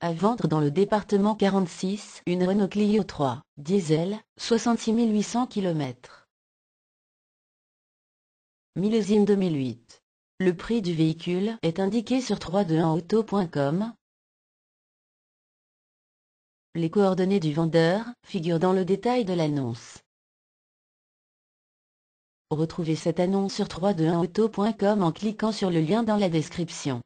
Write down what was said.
À vendre dans le département 46, une Renault Clio 3, diesel, 66 800 km. Millésime 2008. Le prix du véhicule est indiqué sur 321auto.com. Les coordonnées du vendeur figurent dans le détail de l'annonce. Retrouvez cette annonce sur 321auto.com en cliquant sur le lien dans la description.